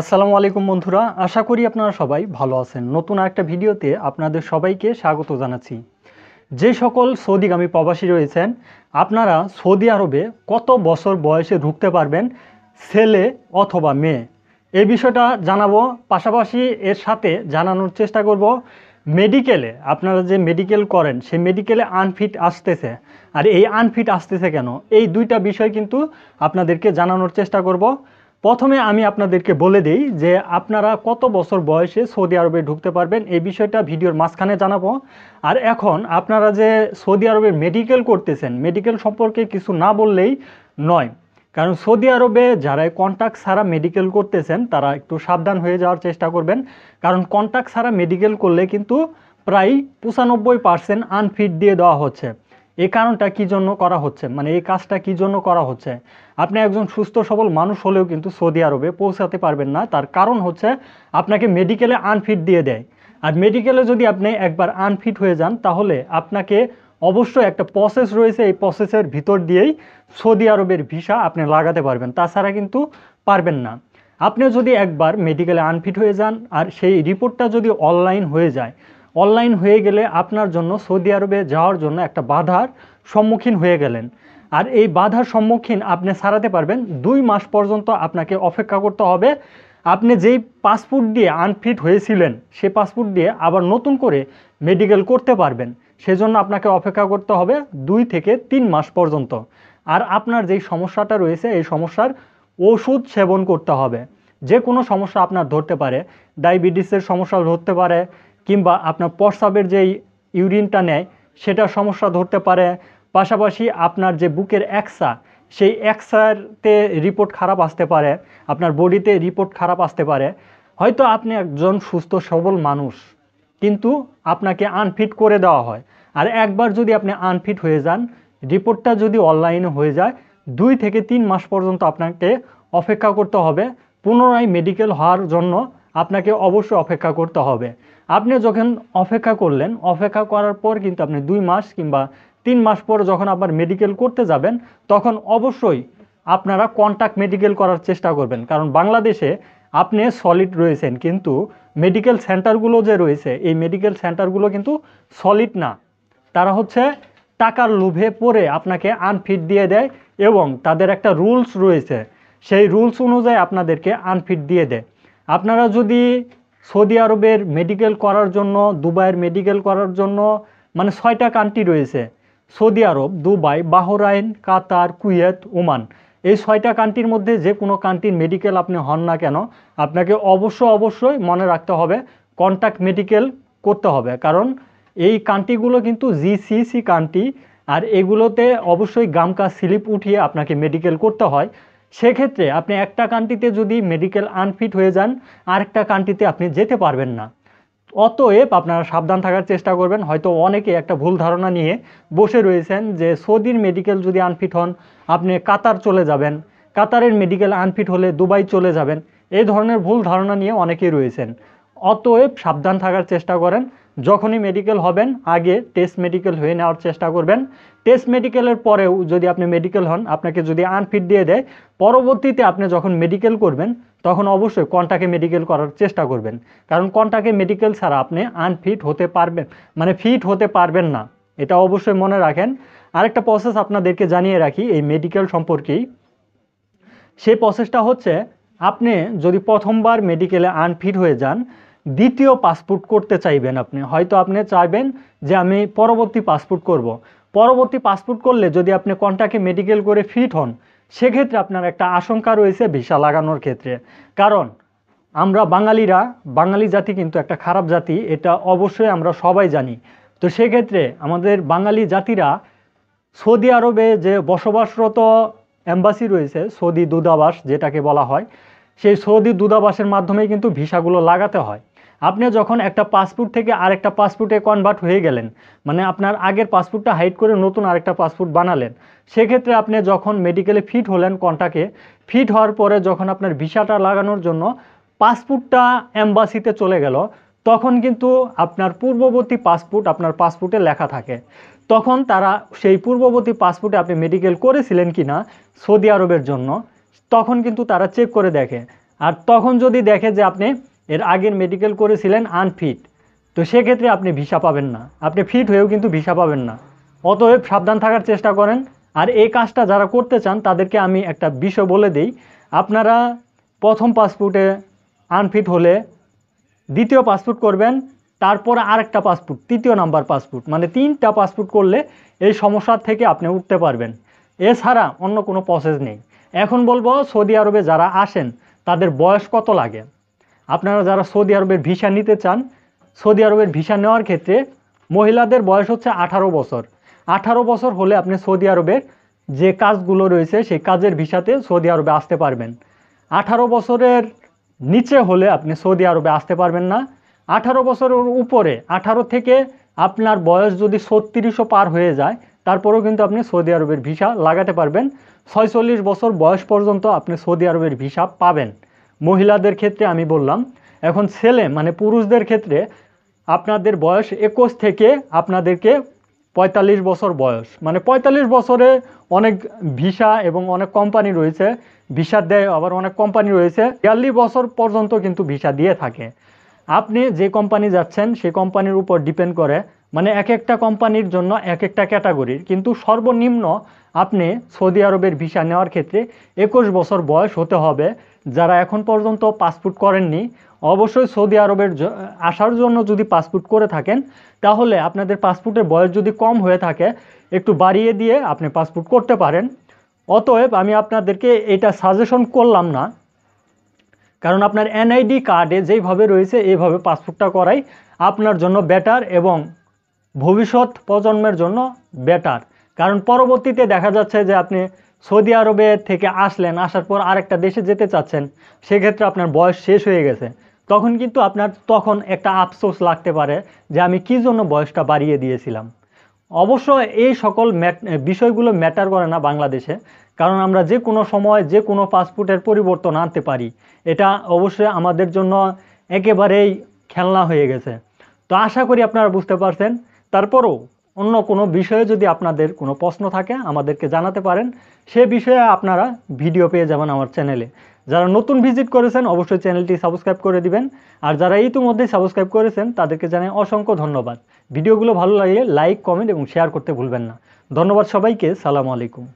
আসসালামু আলাইকুম বন্ধুরা আশা করি আপনারা সবাই ভালো আছেন নতুন আরেকটা ভিডিওতে আপনাদের সবাইকে স্বাগত জানাচ্ছি যে সকল সৌদিগামী প্রবাসী রয়েছেন আপনারা সৌদি আরবে কত বছর বয়সে ঢুকতে পারবেন ছেলে অথবা মেয়ে এই বিষয়টা জানাবো পাশাপাশি এর সাথে জানানোর চেষ্টা করব মেডিকেলে আপনারা যে মেডিকেল করেন সেই মেডিকেলে আনফিট আসতেছে আর এই আনফিট আসতেছে কেন এই দুইটা বিষয় কিন্তু আপনাদেরকে জানানোর চেষ্টা করব প্রথমে আমি আপনাদেরকে বলে দিই যে আপনারা কত বছর বয়সে সৌদি আরবে ঢুকতে পারবেন এই বিষয়টা ভিডিওর মাঝখানে জানাবো আর এখন আপনারা যে সৌদি আরবে মেডিকেল করতেছেন মেডিকেল সম্পর্কে কিছু না বললেই নয় কারণ সৌদি আরবে যারা কন্ট্যাক্ট ছাড়া মেডিকেল করতেছেন তারা একটু সাবধান হয়ে যাওয়ার চেষ্টা করবেন কারণ কন্ট্যাক্ট ছাড়া মেডিকেল করলে কিন্তু প্রায় পঁচানব্বই পার্সেন্ট আনফিট দিয়ে দেওয়া হচ্ছে এই কারণটা কি জন্য করা হচ্ছে মানে এই কাজটা কি জন্য করা হচ্ছে আপনি একজন সুস্থ সবল মানুষ হলেও কিন্তু সৌদি আরবে পৌঁছাতে পারবেন না তার কারণ হচ্ছে আপনাকে মেডিকেলে আনফিট দিয়ে দেয় আর মেডিকেলে যদি আপনি একবার আনফিট হয়ে যান তাহলে আপনাকে অবশ্যই একটা প্রসেস রয়েছে এই প্রসেসের ভিতর দিয়েই সৌদি আরবের ভিসা আপনি লাগাতে পারবেন তাছাড়া কিন্তু পারবেন না আপনি যদি একবার মেডিকেলে আনফিট হয়ে যান আর সেই রিপোর্টটা যদি অনলাইন হয়ে যায় অনলাইন হয়ে গেলে আপনার জন্য সৌদি আরবে যাওয়ার জন্য একটা বাধার সম্মুখীন হয়ে গেলেন আর এই বাধার সম্মুখীন আপনি সারাতে পারবেন দুই মাস পর্যন্ত আপনাকে অপেক্ষা করতে হবে আপনি যেই পাসপোর্ট দিয়ে আনফিট হয়েছিলেন সে পাসপোর্ট দিয়ে আবার নতুন করে মেডিকেল করতে পারবেন সেজন্য আপনাকে অপেক্ষা করতে হবে দুই থেকে তিন মাস পর্যন্ত আর আপনার যেই সমস্যাটা রয়েছে এই সমস্যার ওষুধ সেবন করতে হবে যে কোনো সমস্যা আপনার ধরতে পারে ডায়াবেটিসের সমস্যা ধরতে পারে কিংবা আপনার প্রস্রাবের যে ইউরিনটা নেয় সেটা সমস্যা ধরতে পারে পাশাপাশি আপনার যে বুকের অ্যাক্সা সেই অ্যাক্সারতে রিপোর্ট খারাপ আসতে পারে আপনার বডিতে রিপোর্ট খারাপ আসতে পারে হয়তো আপনি একজন সুস্থ সবল মানুষ কিন্তু আপনাকে আনফিট করে দেওয়া হয় আর একবার যদি আপনি আনফিট হয়ে যান রিপোর্টটা যদি অনলাইনে হয়ে যায় দুই থেকে তিন মাস পর্যন্ত আপনাকে অপেক্ষা করতে হবে পুনরায় মেডিকেল হওয়ার জন্য আপনাকে অবশ্যই অপেক্ষা করতে হবে আপনি যখন অপেক্ষা করলেন অপেক্ষা করার পর কিন্তু আপনি দুই মাস কিংবা তিন মাস পর যখন আবার মেডিকেল করতে যাবেন তখন অবশ্যই আপনারা কন্ট্যাক্ট মেডিকেল করার চেষ্টা করবেন কারণ বাংলাদেশে আপনি সলিড রয়েছেন কিন্তু মেডিকেল সেন্টারগুলো যে রয়েছে এই মেডিকেল সেন্টারগুলো কিন্তু সলিড না তারা হচ্ছে টাকার লোভে পড়ে আপনাকে আনফিট দিয়ে দেয় এবং তাদের একটা রুলস রয়েছে সেই রুলস অনুযায়ী আপনাদেরকে আনফিট দিয়ে দেয় আপনারা যদি সৌদি আরবের মেডিকেল করার জন্য দুবাইয়ের মেডিকেল করার জন্য মানে ছয়টা কান্ট্রি রয়েছে Saudi Arab Dubai Bahrain Qatar Kuwait Oman এই ছয়টা কান্ট্রির মধ্যে যে কোনো কান্ট্রির মেডিকেল আপনি হন না কেন আপনাকে অবশ্য অবশ্যই মনে রাখতে হবে কন্ট্যাক্ট মেডিকেল করতে হবে কারণ এই কান্ট্রিগুলো কিন্তু জিসিসি কান্ট্রি আর এগুলোতে অবশ্যই গামকা স্লিপ উঠিয়ে আপনাকে মেডিকেল করতে হয় সেক্ষেত্রে আপনি একটা কান্ট্রিতে যদি মেডিকেল আনফিট হয়ে যান আরেকটা কান্ট্রিতে আপনি যেতে পারবেন না অতএব আপনারা সাবধান থাকার চেষ্টা করবেন হয়তো অনেকে একটা ভুল ধারণা নিয়ে বসে রয়েছেন যে সৌদির মেডিকেল যদি আনফিট হন আপনি কাতার চলে যাবেন কাতারের মেডিকেল আনফিট হলে দুবাই চলে যাবেন এই ধরনের ভুল ধারণা নিয়ে অনেকেই রয়েছেন অতএব সাবধান থাকার চেষ্টা করেন যখনই মেডিকেল হবেন আগে টেস্ট মেডিকেল হয়ে নেওয়ার চেষ্টা করবেন টেস্ট মেডিকেলের পরেও যদি আপনি মেডিকেল হন আপনাকে যদি আনফিট দিয়ে দেয় পরবর্তীতে আপনি যখন মেডিকেল করবেন তখন অবশ্যই কন্টাকে মেডিকেল করার চেষ্টা করবেন কারণ কন্টাকে মেডিকেল ছাড়া আপনি আনফিট হতে পারবেন মানে ফিট হতে পারবেন না এটা অবশ্যই মনে রাখেন আরেকটা প্রসেস আপনাদেরকে জানিয়ে রাখি এই মেডিকেল সম্পর্কেই সেই প্রসেসটা হচ্ছে আপনি যদি প্রথমবার মেডিকেলে আনফিট হয়ে যান দ্বিতীয় পাসপোর্ট করতে চাইবেন আপনি হয়তো আপনি চাইবেন যে আমি পরবর্তী পাসপোর্ট করব। পরবর্তী পাসপোর্ট করলে যদি আপনি কন্টাকে মেডিকেল করে ফিট হন সেক্ষেত্রে আপনার একটা আশঙ্কা রয়েছে ভিসা লাগানোর ক্ষেত্রে কারণ আমরা বাঙালিরা বাঙালি জাতি কিন্তু একটা খারাপ জাতি এটা অবশ্যই আমরা সবাই জানি তো সেক্ষেত্রে আমাদের বাঙালি জাতিরা সৌদি আরবে যে বসবাসরত অ্যাম্বাসি রয়েছে সৌদি দূতাবাস যেটাকে বলা হয় সেই সৌদি দূতাবাসের মাধ্যমে কিন্তু ভিসাগুলো লাগাতে হয় আপনি যখন একটা পাসপোর্ট থেকে আরেকটা পাসপোর্টে কনভার্ট হয়ে গেলেন মানে আপনার আগের পাসপোর্টটা হাইড করে নতুন আরেকটা পাসপোর্ট বানালেন সেক্ষেত্রে আপনি যখন মেডিকেলে ফিট হলেন কনটাকে ফিট হওয়ার পরে যখন আপনার ভিসাটা লাগানোর জন্য পাসপোর্টটা অ্যাম্বাসিতে চলে গেল তখন কিন্তু আপনার পূর্ববর্তী পাসপোর্ট আপনার পাসপোর্টে লেখা থাকে তখন তারা সেই পূর্ববর্তী পাসপোর্টে আপনি মেডিকেল করেছিলেন কি না সৌদি আরবের জন্য তখন কিন্তু তারা চেক করে দেখে আর তখন যদি দেখে যে আপনি এর আগের মেডিকেল করেছিলেন আনফিট তো সেক্ষেত্রে আপনি ভিসা পাবেন না আপনি ফিট হয়েও কিন্তু ভিসা পাবেন না অতএব সাবধান থাকার চেষ্টা করেন আর এই কাজটা যারা করতে চান তাদেরকে আমি একটা বিষয় বলে দিই আপনারা প্রথম পাসপোর্টে আনফিট হলে দ্বিতীয় পাসপোর্ট করবেন তারপর আরেকটা পাসপোর্ট তৃতীয় নাম্বার পাসপোর্ট মানে তিনটা পাসপোর্ট করলে এই সমস্যার থেকে আপনি উঠতে পারবেন এছাড়া অন্য কোনো প্রসেস নেই এখন বলবো সৌদি আরবে যারা আসেন তাদের বয়স কত লাগে আপনারা যারা সৌদি আরবের ভিসা নিতে চান সৌদি আরবের ভিসা নেওয়ার ক্ষেত্রে মহিলাদের বয়স হচ্ছে আঠারো বছর আঠারো বছর হলে আপনি সৌদি আরবের যে কাজগুলো রয়েছে সেই কাজের ভিসাতে সৌদি আরবে আসতে পারবেন আঠারো বছরের নিচে হলে আপনি সৌদি আরবে আসতে পারবেন না আঠারো বছরের উপরে আঠারো থেকে আপনার বয়স যদি ছত্রিশও পার হয়ে যায় তারপরেও কিন্তু আপনি সৌদি আরবের ভিসা লাগাতে পারবেন ছয়চল্লিশ বছর বয়স পর্যন্ত আপনি সৌদি আরবের ভিসা পাবেন মহিলাদের ক্ষেত্রে আমি বললাম এখন ছেলে মানে পুরুষদের ক্ষেত্রে আপনাদের বয়স একুশ থেকে আপনাদেরকে ৪৫ বছর বয়স মানে ৪৫ বছরে অনেক ভিসা এবং অনেক কোম্পানি রয়েছে ভিসা দেয় আবার অনেক কোম্পানি রয়েছে বিয়াল্লিশ বছর পর্যন্ত কিন্তু ভিসা দিয়ে থাকে আপনি যে কোম্পানি যাচ্ছেন সেই কোম্পানির উপর ডিপেন্ড করে মানে এক একটা কোম্পানির জন্য এক একটা ক্যাটাগরির কিন্তু সর্বনিম্ন আপনি সৌদি আরবের ভিসা নেওয়ার ক্ষেত্রে একুশ বছর বয়স হতে হবে যারা এখন পর্যন্ত পাসপোর্ট করেননি অবশ্যই সৌদি আরবের আসার জন্য যদি পাসপোর্ট করে থাকেন তাহলে আপনাদের পাসপোর্টের বয়স যদি কম হয়ে থাকে একটু বাড়িয়ে দিয়ে আপনি পাসপোর্ট করতে পারেন অতএব আমি আপনাদেরকে এটা সাজেশন করলাম না কারণ আপনার এনআইডি কার্ডে যেইভাবে রয়েছে এইভাবে পাসপোর্টটা করাই আপনার জন্য বেটার এবং ভবিষ্যৎ প্রজন্মের জন্য বেটার কারণ পরবর্তীতে দেখা যাচ্ছে যে আপনি সৌদি আরবে থেকে আসলেন আসার পর আরেকটা দেশে যেতে চাচ্ছেন সেক্ষেত্রে আপনার বয়স শেষ হয়ে গেছে তখন কিন্তু আপনার তখন একটা আফসোস লাগতে পারে যে আমি কি জন্য বয়সটা বাড়িয়ে দিয়েছিলাম অবশ্য এই সকল বিষয়গুলো ম্যাটার করে না বাংলাদেশে কারণ আমরা যে কোনো সময় যে কোনো পাসপোর্টের পরিবর্তন আনতে পারি এটা অবশ্যই আমাদের জন্য একেবারেই খেলনা হয়ে গেছে তো আশা করি আপনারা বুঝতে পারছেন তারপরও অন্য কোনো বিষয়ে যদি আপনাদের কোনো প্রশ্ন থাকে আমাদেরকে জানাতে পারেন সে বিষয়ে আপনারা ভিডিও পেয়ে যাবেন আমার চ্যানেলে যারা নতুন ভিজিট করেছেন অবশ্যই চ্যানেলটি সাবস্ক্রাইব করে দিবেন আর যারা ইতিমধ্যেই সাবস্ক্রাইব করেছেন তাদেরকে জানাই অসংখ্য ধন্যবাদ ভিডিওগুলো ভালো লাগলে লাইক কমেন্ট এবং শেয়ার করতে ভুলবেন না ধন্যবাদ সবাইকে সালাম আলাইকুম